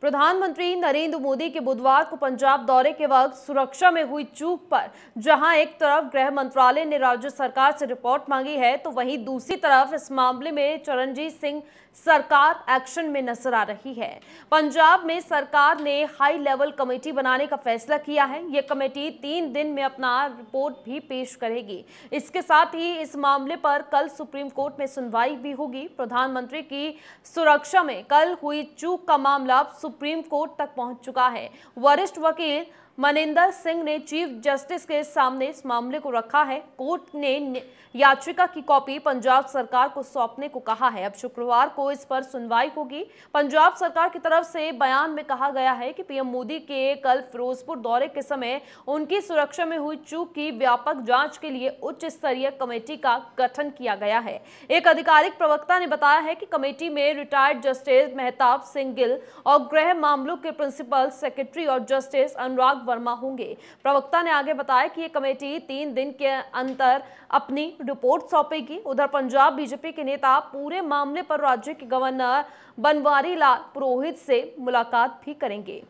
प्रधानमंत्री नरेंद्र मोदी के बुधवार को पंजाब दौरे के वक्त सुरक्षा में हुई चूक पर जहां एक तरफ गृह मंत्रालय ने राज्य सरकार से रिपोर्ट मांगी है तो वहीं दूसरी तरफ इस मामले में चरणजीत सिंह सरकार एक्शन में नजर आ रही है पंजाब में सरकार ने हाई लेवल कमेटी बनाने का फैसला किया है ये कमेटी तीन दिन में अपना रिपोर्ट भी पेश करेगी इसके साथ ही इस मामले पर कल सुप्रीम कोर्ट में सुनवाई भी होगी प्रधानमंत्री की सुरक्षा में कल हुई चूक का मामला सुप्रीम कोर्ट तक पहुंच चुका है वरिष्ठ वकील मनिंदर सिंह ने चीफ जस्टिस के सामने इस मामले को रखा है कोर्ट ने याचिका की कॉपी पंजाब सरकार को सौंपने को कहा है अब शुक्रवार को इस पर सुनवाई होगी पंजाब सरकार की तरफ से बयान में कहा गया है कि पीएम मोदी के कल फिरोजपुर दौरे के समय उनकी सुरक्षा में हुई चूक की व्यापक जांच के लिए उच्च स्तरीय कमेटी का गठन किया गया है एक आधिकारिक प्रवक्ता ने बताया है कि कमेटी में रिटायर्ड जस्टिस मेहताब सिंह गिल और गृह मामलों के प्रिंसिपल सेक्रेटरी और जस्टिस अनुराग वर्मा होंगे प्रवक्ता ने आगे बताया कि ये कमेटी तीन दिन के अंतर अपनी रिपोर्ट सौंपेगी उधर पंजाब बीजेपी के नेता पूरे मामले पर राज्य के गवर्नर बनवारी लाल पुरोहित से मुलाकात भी करेंगे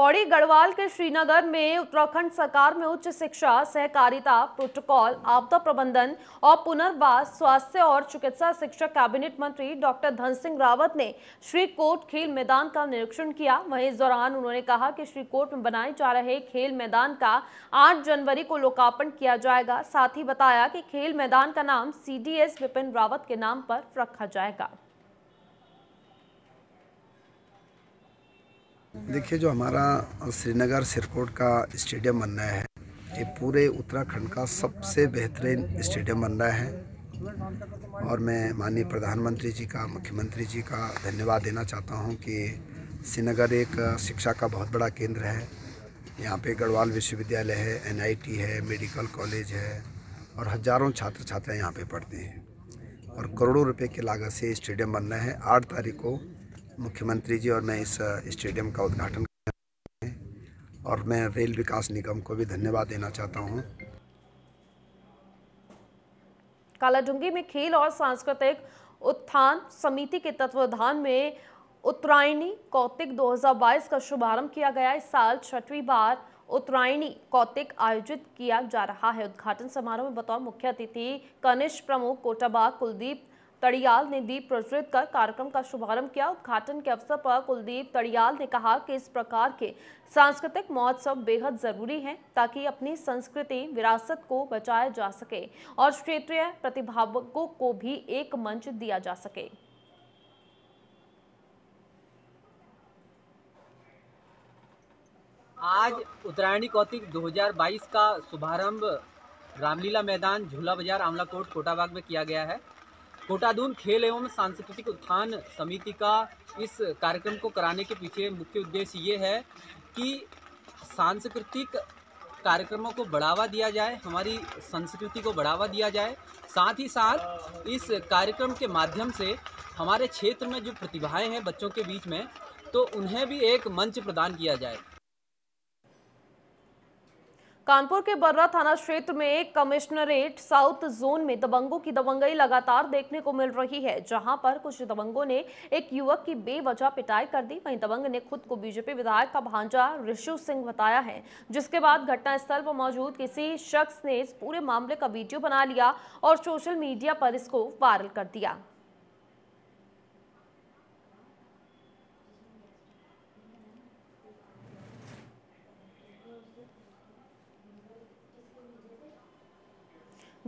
पौड़ी गढ़वाल के श्रीनगर में उत्तराखंड सरकार में उच्च शिक्षा सहकारिता प्रोटोकॉल आपदा प्रबंधन और पुनर्वास स्वास्थ्य और चिकित्सा शिक्षा कैबिनेट मंत्री डॉक्टर धन सिंह रावत ने श्री कोट खेल मैदान का निरीक्षण किया वहीं इस दौरान उन्होंने कहा कि श्री कोट में बनाए जा रहे खेल मैदान का आठ जनवरी को लोकार्पण किया जाएगा साथ ही बताया कि खेल मैदान का नाम C D S Vipin Rawat के नाम पर रखा जाएगा देखिए जो हमारा श्रीनगर सिरकोट का स्टेडियम बन रहा है ये पूरे उत्तराखंड का सबसे बेहतरीन स्टेडियम बन रहा है और मैं माननीय प्रधानमंत्री जी का मुख्यमंत्री जी का धन्यवाद देना चाहता हूँ कि श्रीनगर एक शिक्षा का बहुत बड़ा केंद्र है यहाँ पे गढ़वाल विश्वविद्यालय है एनआईटी है मेडिकल कॉलेज है और हज़ारों छात्र छात्राएँ यहाँ पे पढ़ते हैं और करोड़ों रुपए की लागत से स्टेडियम बनना है आठ तारीख को मुख्यमंत्री जी और मैं इस स्टेडियम का उद्घाटन और मैं रेल विकास निगम को भी धन्यवाद देना चाहता हूँ कालाडूंगी में खेल और सांस्कृतिक उत्थान समिति के तत्वाधान में उत्तरायणी कौतिक 2022 का शुभारंभ किया गया इस साल छठवीं बार उत्तरायणी कौतिक आयोजित किया जा रहा है उद्घाटन समारोह में बतौर मुख्य अतिथि कनिष्ठ प्रमुख कोटाबाग कुलदीप तड़ियाल ने दीप प्रज्वलित कर कार्यक्रम का शुभारंभ किया उद्घाटन के अवसर पर कुलदीप तड़ियाल ने कहा कि इस प्रकार के सांस्कृतिक महोत्सव बेहद जरूरी हैं ताकि अपनी संस्कृति विरासत को बचाया जा सके और क्षेत्रीय प्रतिभावकों को भी एक मंच दिया जा सके आज उत्तरायणी कौतिक 2022 का शुभारंभ रामलीला मैदान झूला बाजार आमला कोट कोटाबाग में किया गया है कोटादून खेल एवं सांस्कृतिक उत्थान समिति का इस कार्यक्रम को कराने के पीछे मुख्य उद्देश्य ये है कि सांस्कृतिक कार्यक्रमों को बढ़ावा दिया जाए हमारी संस्कृति को बढ़ावा दिया जाए साथ ही साथ इस कार्यक्रम के माध्यम से हमारे क्षेत्र में जो प्रतिभाएं हैं बच्चों के बीच में तो उन्हें भी एक मंच प्रदान किया जाए कानपुर के बर्रा थाना क्षेत्र में कमिश्नरेट साउथ जोन में दबंगों की दबंगई लगातार देखने को मिल रही है जहां पर कुछ दबंगों ने एक युवक की बेवजह पिटाई कर दी वहीं दबंग ने खुद को बीजेपी विधायक का भांजा ऋषु सिंह बताया है जिसके बाद घटनास्थल पर मौजूद किसी शख्स ने इस पूरे मामले का वीडियो बना लिया और सोशल मीडिया पर इसको वायरल कर दिया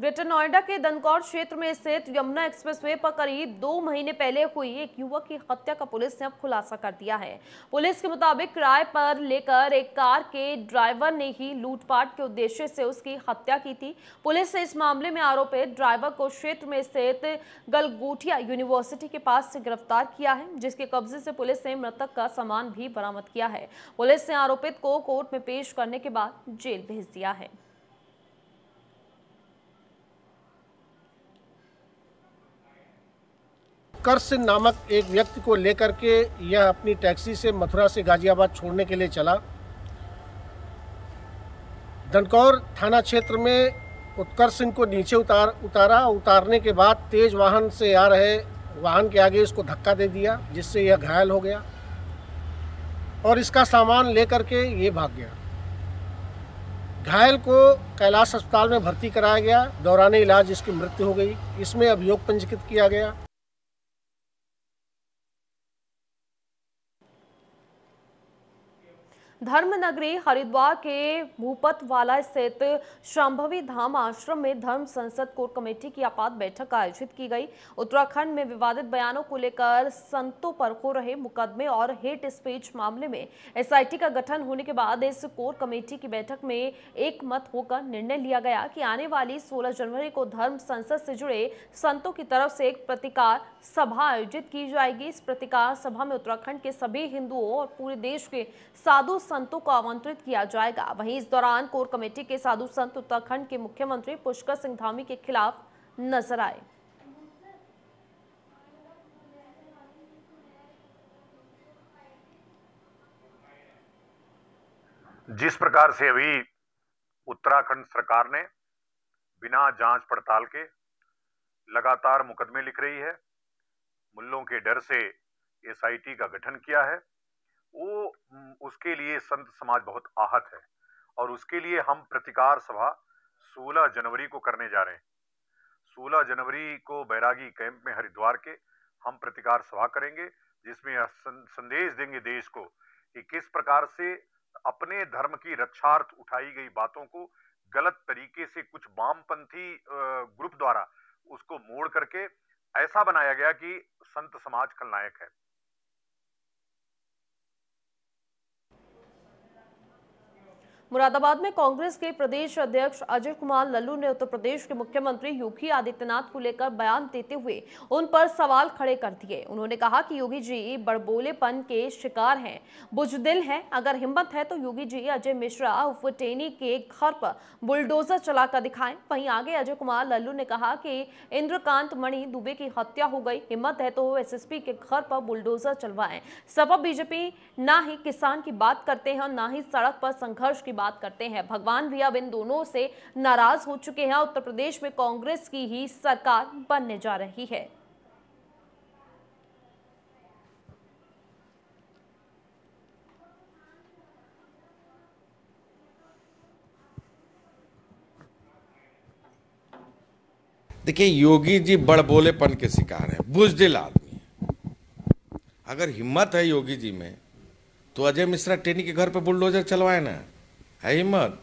ग्रेटर नोएडा के दनकौर क्षेत्र में स्थित यमुना एक्सप्रेसवे पर करीब दो महीने पहले हुई एक युवक की हत्या का पुलिस ने अब खुलासा कर दिया है पुलिस के मुताबिक किराए पर लेकर एक कार के ड्राइवर ने ही लूटपाट के उद्देश्य से उसकी हत्या की थी पुलिस ने इस मामले में आरोपित ड्राइवर को क्षेत्र में स्थित गलगोटिया यूनिवर्सिटी के पास से गिरफ्तार किया है जिसके कब्जे से पुलिस ने मृतक का सामान भी बरामद किया है पुलिस ने आरोपित को कोर्ट में पेश करने के बाद जेल भेज दिया है उत्कर्ष नामक एक व्यक्ति को लेकर के यह अपनी टैक्सी से मथुरा से गाजियाबाद छोड़ने के लिए चला दनकौर थाना क्षेत्र में उत्कर्ष सिंह को नीचे उतार उतारा उतारने के बाद तेज वाहन से आ रहे वाहन के आगे इसको धक्का दे दिया जिससे यह घायल हो गया और इसका सामान लेकर के ये भाग गया घायल को कैलाश अस्पताल में भर्ती कराया गया दौरान इलाज इसकी मृत्यु हो गई इसमें अभियोग पंजीकृत किया गया धर्मनगरी हरिद्वार के भूपतवाला स्थित शंभवी धाम आश्रम में धर्म संसद कोर कमेटी की आपात बैठक आयोजित की गई उत्तराखंड में विवादित बयानों को लेकर संतों पर हो रहे मुकदमे और हेट स्पीच मामले में एसआईटी का गठन होने के बाद इस कोर कमेटी की बैठक में एक मत होकर निर्णय लिया गया कि आने वाली सोलह जनवरी को धर्म संसद से जुड़े संतों की तरफ से एक प्रतिकार सभा आयोजित की जाएगी इस प्रतिकार सभा में उत्तराखंड के सभी हिंदुओं और पूरे देश के साधु संतों को आमंत्रित किया जाएगा वहीं इस दौरान कोर कमेटी के साधु संत उत्तराखंड के मुख्यमंत्री पुष्कर सिंह धामी के खिलाफ नजर आए जिस प्रकार से अभी उत्तराखंड सरकार ने बिना जांच पड़ताल के लगातार मुकदमे लिख रही है मुल्लों के डर से एसआईटी का गठन किया है वो उसके लिए संत समाज बहुत आहत है और उसके लिए हम प्रतिकार सभा 16 जनवरी को करने जा रहे हैं 16 जनवरी को बैरागी कैंप में हरिद्वार के हम प्रतिकार सभा करेंगे जिसमें संदेश देंगे देश को कि किस प्रकार से अपने धर्म की रक्षार्थ उठाई गई बातों को गलत तरीके से कुछ वामपंथी ग्रुप द्वारा उसको मोड़ करके ऐसा बनाया गया कि संत समाज खलनायक है मुरादाबाद में कांग्रेस के प्रदेश अध्यक्ष अजय कुमार लल्लू ने उत्तर प्रदेश के मुख्यमंत्री योगी आदित्यनाथ को लेकर बयान देते हुए उन पर सवाल खड़े कर दिए उन्होंने कहा कि योगी जी बड़बोलेपन के शिकार हैं बुजदिल हैं अगर हिम्मत है तो योगी जी अजय मिश्रा उफ टेनी के घर पर बुलडोजर चलाकर दिखाएं वहीं आगे अजय कुमार लल्लू ने कहा कि इंद्रकांत मणि दुबे की हत्या हो गई हिम्मत है तो एस के घर पर बुलडोजर चलवाएं सपा बीजेपी ना ही किसान की बात करते हैं और ना ही सड़क पर संघर्ष की बात करते हैं भगवान रिया इन दोनों से नाराज हो चुके हैं उत्तर प्रदेश में कांग्रेस की ही सरकार बनने जा रही है देखिए योगी जी बोलेपन के शिकार हैं बुजदिल आदमी अगर हिम्मत है योगी जी में तो अजय मिश्रा टेनी के घर पे बुलडोजर चलवाए ना है हिम्मत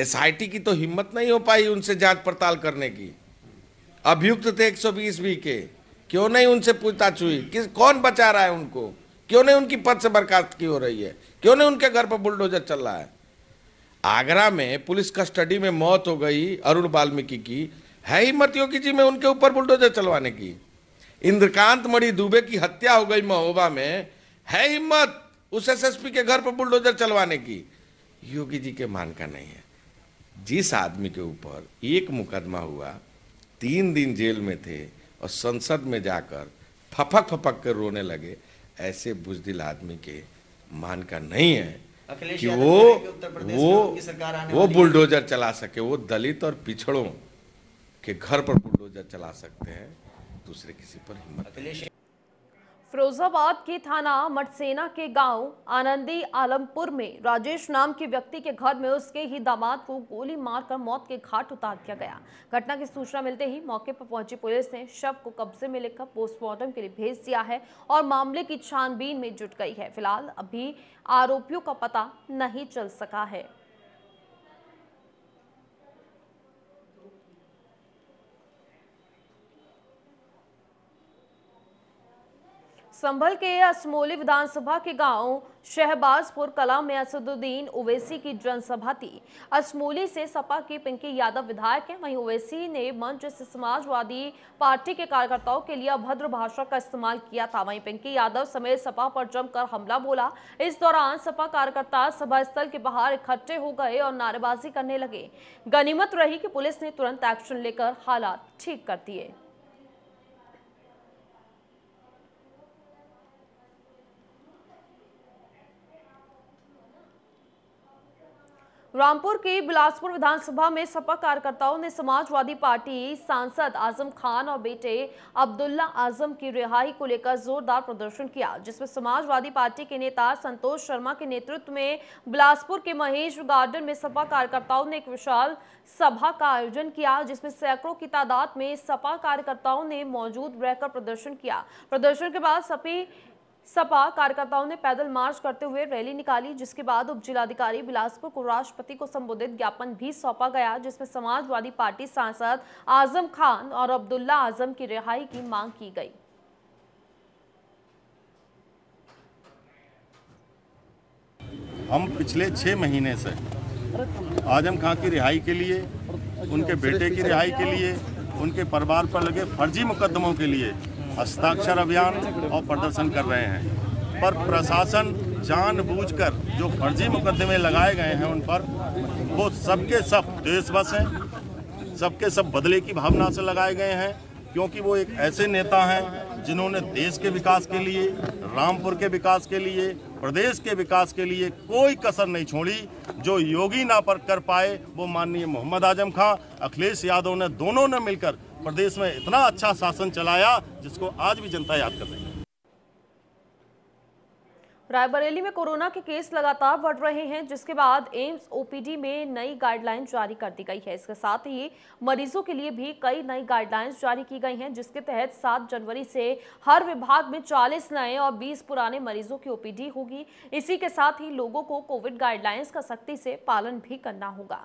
एसआईटी की तो हिम्मत नहीं हो पाई उनसे जांच पड़ताल करने की अभियुक्त थे 120 बी के क्यों नहीं उनसे पूछताछ हुई किस कौन बचा रहा है उनको क्यों नहीं उनकी पद से बर्खास्त की हो रही है क्यों नहीं उनके घर पर बुलडोजर चल रहा है आगरा में पुलिस कस्टडी में मौत हो गई अरुण वाल्मीकि की है हिम्मत योगी जी में उनके ऊपर बुलडोजर चलवाने की इंद्रकांत मणि दुबे की हत्या हो गई महोबा में है हिम्मत उस एसएसपी के घर पर बुलडोजर चलवाने की योगी जी के मान का नहीं है जिस आदमी के ऊपर एक मुकदमा हुआ तीन दिन जेल में थे और संसद में जाकर फपक फपक कर रोने लगे ऐसे बुजदिल आदमी के मान का नहीं है कि वो वो वो बुलडोजर चला सके वो दलित और पिछड़ों के घर पर बुलडोजर चला सकते हैं दूसरे किसी पर हिम्मत फिरोजाबाद के थाना मटसेना के गांव आनंदी आलमपुर में राजेश नाम के व्यक्ति के घर में उसके ही दामाद को गोली मारकर मौत के घाट उतार दिया गया घटना की सूचना मिलते ही मौके पर पहुंची पुलिस ने शव को कब्जे में लेकर पोस्टमार्टम के लिए भेज दिया है और मामले की छानबीन में जुट गई है फिलहाल अभी आरोपियों का पता नहीं चल सका है संभल के असमोली विधानसभा के गांव शहबाजपुर कला में असदुद्दीन ओवैसी की जनसभा थी असमोली से सपा के पिंकी यादव विधायक हैं वहीं ओवैसी ने मंच से समाजवादी पार्टी के कार्यकर्ताओं के लिए अभद्र भाषा का इस्तेमाल किया था वहीं पिंकी यादव समेत सपा पर जमकर हमला बोला इस दौरान सपा कार्यकर्ता सभा स्थल के बाहर इकट्ठे हो गए और नारेबाजी करने लगे गनीमत रही कि पुलिस ने तुरंत एक्शन लेकर हालात ठीक कर दिए रामपुर के बिलासपुर विधानसभा में सपा कार्यकर्ताओं ने समाजवादी पार्टी सांसद आजम खान और बेटे अब्दुल्ला आजम की रिहाई को लेकर जोरदार प्रदर्शन किया जिसमें समाजवादी पार्टी के नेता संतोष शर्मा के नेतृत्व में बिलासपुर के महेश गार्डन में सपा कार्यकर्ताओं ने एक विशाल सभा का आयोजन किया जिसमें सैकड़ों की तादाद में सपा कार्यकर्ताओं ने मौजूद रहकर प्रदर्शन किया प्रदर्शन के बाद सपी सपा कार्यकर्ताओं ने पैदल मार्च करते हुए रैली निकाली जिसके बाद उप जिलाधिकारी बिलासपुर को राष्ट्रपति को संबोधित ज्ञापन भी सौंपा गया जिसमें समाजवादी पार्टी सांसद आजम खान और अब्दुल्ला आजम की रिहाई की मांग की गई हम पिछले छह महीने से आजम खान की रिहाई के लिए उनके बेटे की रिहाई के लिए उनके परिवार पर लगे फर्जी मुकदमों के लिए हस्ताक्षर अभियान और प्रदर्शन कर रहे हैं पर प्रशासन जानबूझकर जो फर्जी मुकदमे लगाए गए हैं उन पर वो सबके सब देश बस हैं सबके सब बदले की भावना से लगाए गए हैं क्योंकि वो एक ऐसे नेता हैं जिन्होंने देश के विकास के लिए रामपुर के विकास के लिए प्रदेश के विकास के लिए कोई कसर नहीं छोड़ी जो योगी ना पर कर पाए वो माननीय मोहम्मद आजम खां अखिलेश यादव ने दोनों ने मिलकर प्रदेश में इतना अच्छा शासन चलाया जिसको आज भी जनता याद कर रही है रायबरेली में कोरोना के केस लगातार बढ़ रहे हैं जिसके बाद एम्स ओपीडी में नई गाइडलाइन जारी कर दी गई है इसके साथ ही मरीजों के लिए भी कई नई गाइडलाइंस जारी की गई हैं जिसके तहत 7 जनवरी से हर विभाग में 40 नए और 20 पुराने मरीजों की ओपीडी होगी इसी के साथ ही लोगों को कोविड गाइडलाइंस का सख्ती से पालन भी करना होगा